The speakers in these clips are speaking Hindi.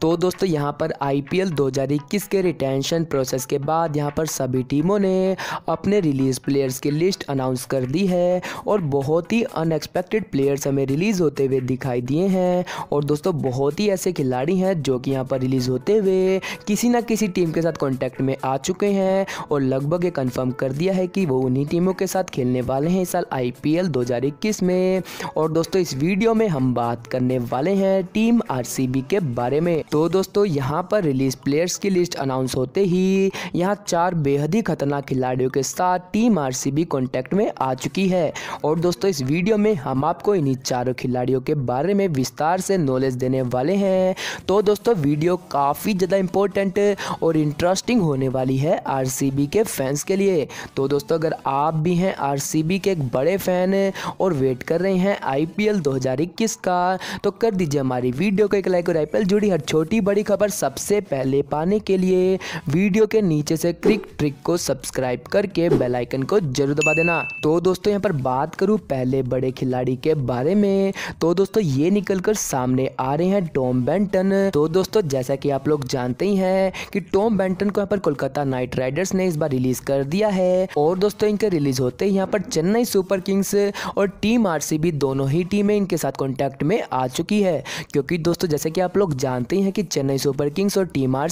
तो दोस्तों यहाँ पर आई पी एल दो हजार इक्कीस के रिटेंशन प्रोसेस के बाद यहाँ पर सभी टीमों ने अपने रिलीज़ प्लेयर्स की लिस्ट अनाउंस कर दी है और बहुत ही अनएक्सपेक्टेड प्लेयर्स हमें रिलीज़ होते हुए दिखाई दिए हैं और दोस्तों बहुत ही ऐसे खिलाड़ी हैं जो कि यहाँ पर रिलीज़ होते हुए किसी ना किसी टीम के साथ कॉन्टैक्ट में आ चुके हैं और लगभग ये कन्फर्म कर दिया है कि वो उन्हीं टीमों के साथ खेलने वाले हैं इस साल आई पी एल दो हजार इक्कीस में और दोस्तों इस वीडियो में हम बात करने वाले हैं टीम आर सी बी के बारे में में तो दोस्तों यहाँ पर रिलीज प्लेयर्स की लिस्ट अनाउंस होते ही यहाँ चार बेहद ही खतरनाक खिलाड़ियों के साथ टीम आर सी में आ चुकी है और दोस्तों इस वीडियो में हम आपको इन्हीं चारों खिलाड़ियों के बारे में विस्तार से नॉलेज देने वाले हैं तो दोस्तों वीडियो काफ़ी ज़्यादा इंपॉर्टेंट और इंटरेस्टिंग होने वाली है आरसीबी के फैंस के लिए तो दोस्तों अगर आप भी हैं आरसीबी के एक बड़े फ़ैन और वेट कर रहे हैं आईपीएल 2021 का तो कर दीजिए हमारी वीडियो को एक लाइक और आईपीएल जुड़ी लेकर छोटी बड़ी खबर सबसे पहले पाने के लिए वीडियो के नीचे से क्रिक ट्रिक को सब्सक्राइब करके बेल आइकन को जरूर दबा देना तो दोस्तों यहाँ पर बात करूँ पहले बड़े खिलाड़ी के बारे में तो दोस्तों ये निकल कर सामने आ रहे हैं टॉम बेंटन तो दोस्तों जैसा कि आप लोग जानते ही हैं कि टॉम बेंटन को यहाँ पर कोलकाता नाइट राइडर्स ने इस बार रिलीज कर दिया है और दोस्तों इनके रिलीज होते ही यहाँ पर चेन्नई सुपर किंग्स और टीम आरसीबी दोनों ही टीमें इनके साथ कॉन्टेक्ट में आ चुकी है क्योंकि दोस्तों जैसे कि आप लोग जानते जानते हैं कि चेन्नई सुपर किंग्स और टीम आर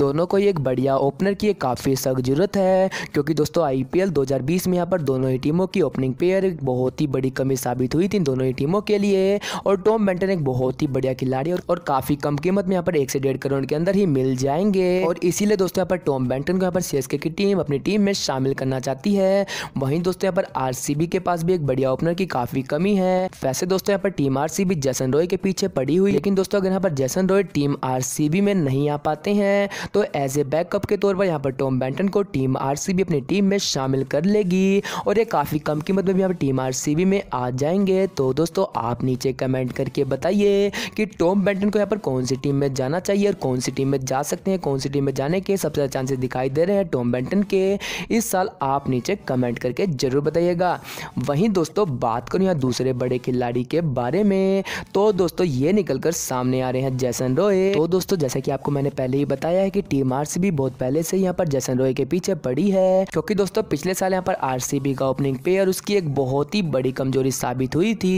दोनों को एक बढ़िया ओपनर की काफ़ी सख्त जरूरत है क्योंकि दोस्तों आईपीएल 2020 में यहाँ पर दोनों ही टीमों की ओपनिंग पेयर एक बहुत ही बड़ी कमी साबित हुई थी दोनों ही टीमों के लिए और टॉम बेंटन एक बहुत ही बढ़िया खिलाड़ी और, और काफ़ी कम कीमत में यहाँ पर एक से डेढ़ करोड़ के अंदर ही मिल जाएंगे और इसीलिए दोस्तों यहाँ पर टॉम बेंटन को यहाँ पर सीएसके की टीम अपनी टीम में शामिल करना चाहती है वहीं दोस्तों यहाँ पर आर के पास भी एक बढ़िया ओपनर की काफ़ी कमी है वैसे दोस्तों यहाँ पर टीम आर जैसन रॉय के पीछे पड़ी हुई लेकिन दोस्तों अगर यहाँ पर जैसन रॉय टीम आरसीबी में नहीं आ पाते हैं तो एज ए बैकअप के तौर पर यहाँ पर टॉम बैंटन को टीम आरसीबी अपनी टीम में शामिल कर लेगी और ये काफ़ी कम कीमत में भी यहाँ पर टीम आरसीबी में आ जाएंगे तो दोस्तों आप नीचे कमेंट करके बताइए कि टॉम बैंटन को यहाँ पर कौन सी टीम में जाना चाहिए और कौन सी टीम में जा सकते हैं कौन सी टीम में जाने के सबसे ज़्यादा चांसेस दिखाई दे रहे हैं टॉम बैंटन के इस साल आप नीचे कमेंट करके ज़रूर बताइएगा वहीं दोस्तों बात करूँ यहाँ दूसरे बड़े खिलाड़ी के बारे में तो दोस्तों ये निकल कर सामने आ रहे हैं जैसन रोय तो दोस्तों जैसे कि आपको मैंने पहले ही बताया है कि टीम आरसीबी बहुत पहले से यहाँ पर जैसन रॉय के पीछे पड़ी है क्योंकि दोस्तों पिछले साल यहाँ पर आरसीबी का ओपनिंग प्लेयर उसकी एक बहुत ही बड़ी कमजोरी साबित हुई थी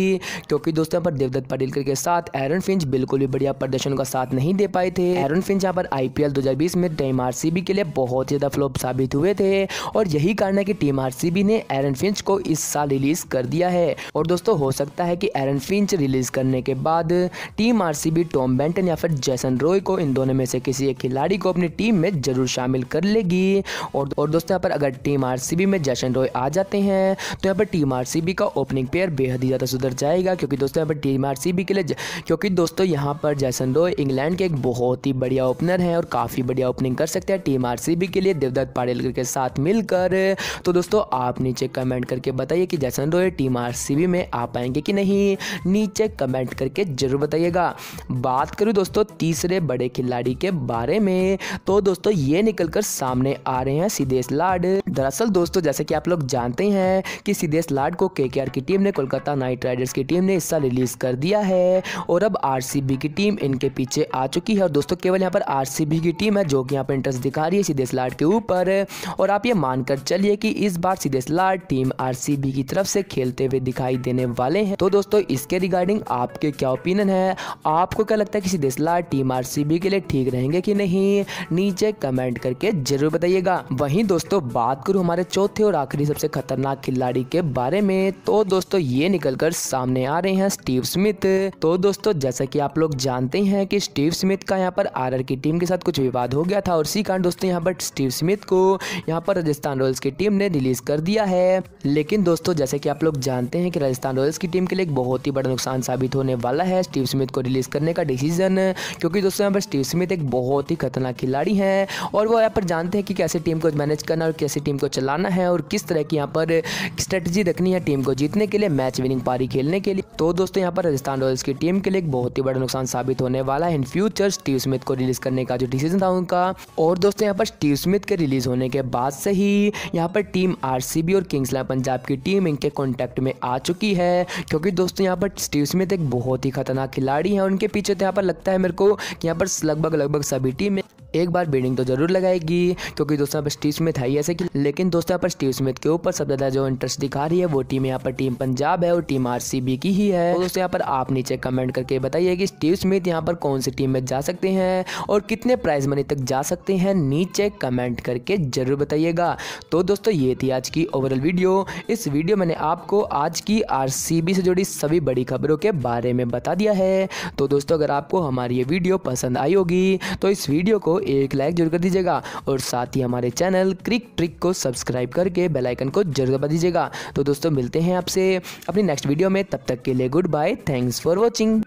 क्योंकि दोस्तों यहाँ पर देवदत्त पाटिलकर के साथ एरन फिंच बिल्कुल भी बढ़िया प्रदर्शन का साथ नहीं दे पाए थे एरन फिंच यहाँ पर आईपीएल दो में टीम आर के लिए बहुत ज्यादा फ्लोप साबित हुए थे और यही कारण है की टीम आर ने एरन फिंच को इस साल रिलीज कर दिया है और दोस्तों हो सकता है की एरन फिंच रिलीज करने के बाद टीम आरसीबी टॉम बेंटन या फिर और जैसन रॉय को इन दोनों में से किसी एक खिलाड़ी को अपनी टीम में जरूर शामिल कर लेगी और और दोस्तों यहाँ पर अगर टीम आरसीबी में जैसन रॉय आ जाते हैं तो यहाँ पर टीम आरसीबी का ओपनिंग पेयर बेहद ही ज़्यादा सुधर जाएगा क्योंकि दोस्तों यहाँ पर टीम आर के लिए क्योंकि दोस्तों यहाँ पर जैसन रॉय इंग्लैंड के एक बहुत ही बढ़िया ओपनर हैं और काफ़ी बढ़िया ओपनिंग कर सकते हैं टीम आर के लिए देवदत्त पाडेलकर के साथ मिलकर तो दोस्तों आप नीचे कमेंट करके बताइए कि जैसन रॉय टीम आर में आ पाएंगे कि नहीं नीचे कमेंट करके जरूर बताइएगा बात करूँ दोस्तों दोस्तों तीसरे बड़े खिलाड़ी के बारे में तो दोस्तों ये निकल कर सामने आ रहे हैं सिद्धेश लाड दरअसल दोस्तों जैसे कि आप लोग जानते हैं कि सिदेश लाड को के की टीम ने कोलकाता नाइट राइडर्स की टीम ने हिस्सा रिलीज कर दिया है और अब आर की टीम इनके पीछे आ चुकी है और दोस्तों केवल यहाँ पर आर की टीम है जो कि यहाँ पर इंटरेस्ट दिखा रही है सिदेश लाड के ऊपर और आप ये मानकर चलिए कि इस बार सिदेश लाड टीम आर की तरफ से खेलते हुए दिखाई देने वाले हैं तो दोस्तों इसके रिगार्डिंग आपके क्या ओपिनियन है आपको क्या लगता है कि सिदेश फैसला टीम आर के लिए ठीक रहेंगे कि नहीं नीचे कमेंट करके जरूर बताइएगा वहीं दोस्तों बात करूं हमारे चौथे और आखिरी सबसे खतरनाक खिलाड़ी के बारे में तो दोस्तों ये निकलकर सामने आ रहे हैं स्टीव स्मिथ तो दोस्तों जैसा कि आप लोग जानते हैं कि स्टीव स्मिथ का यहाँ पर आर की टीम के साथ कुछ विवाद हो गया था और इसी कारण दोस्तों यहाँ पर स्टीव स्मिथ को यहाँ पर राजस्थान रॉयल्स की टीम ने रिलीज कर दिया है लेकिन दोस्तों जैसे कि आप लोग जानते हैं कि राजस्थान रॉयल्स की टीम के लिए एक बहुत ही बड़ा नुकसान साबित होने वाला है स्टीव स्मिथ को रिलीज करने का डिसीजन हैं क्योंकि दोस्तों यहाँ पर स्टीव स्मिथ एक बहुत ही खतरनाक खिलाड़ी हैं और वो यहाँ पर जानते हैं कि कैसे टीम को मैनेज करना और कैसे टीम को चलाना है और किस तरह की यहाँ पर स्ट्रेटजी रखनी है टीम को जीतने के लिए मैच विनिंग पारी खेलने के लिए तो दोस्तों यहाँ पर राजस्थान रॉयल्स की टीम के लिए एक बहुत ही बड़ा नुकसान साबित होने वाला है इन फ्यूचर स्टीव स्मिथ को रिलीज करने का जो डिसीजन था उनका और दोस्तों यहाँ पर स्टीव स्मिथ के रिलीज होने के बाद से ही यहाँ पर टीम आर और किंग्स इलेवन पंजाब की टीम इनके कॉन्टैक्ट में आ चुकी है क्योंकि दोस्तों यहाँ पर स्टीव स्मिथ एक बहुत ही खतरनाक खिलाड़ी है उनके पीछे तो यहाँ पर लगता है मेरे को यहाँ पर लगभग लगभग सभी में एक बार बीडिंग तो जरूर लगाएगी क्योंकि दोस्तों यहाँ पर स्टीव स्मिथ है ऐसे कि लेकिन दोस्तों यहाँ पर स्टीव स्मिथ के ऊपर सबसे ज्यादा जो इंटरेस्ट दिखा रही है वो टीम यहाँ पर टीम पंजाब है और टीम आर की ही है तो दोस्तों यहाँ पर आप नीचे कमेंट करके बताइए कि स्टीव स्मिथ यहाँ पर कौन सी टीम में जा सकते हैं और कितने प्राइज मनी तक जा सकते हैं नीचे कमेंट करके जरूर बताइएगा तो दोस्तों ये थी आज की ओवरऑल वीडियो इस वीडियो मैंने आपको आज की आर से जुड़ी सभी बड़ी खबरों के बारे में बता दिया है तो दोस्तों अगर आपको हमारी ये वीडियो पसंद आई होगी तो इस वीडियो को एक लाइक जरूर कर दीजिएगा और साथ ही हमारे चैनल क्रिक ट्रिक को सब्सक्राइब करके बेलाइकन को जरूर दबा दीजिएगा तो दोस्तों मिलते हैं आपसे अपनी नेक्स्ट वीडियो में तब तक के लिए goodbye thanks for watching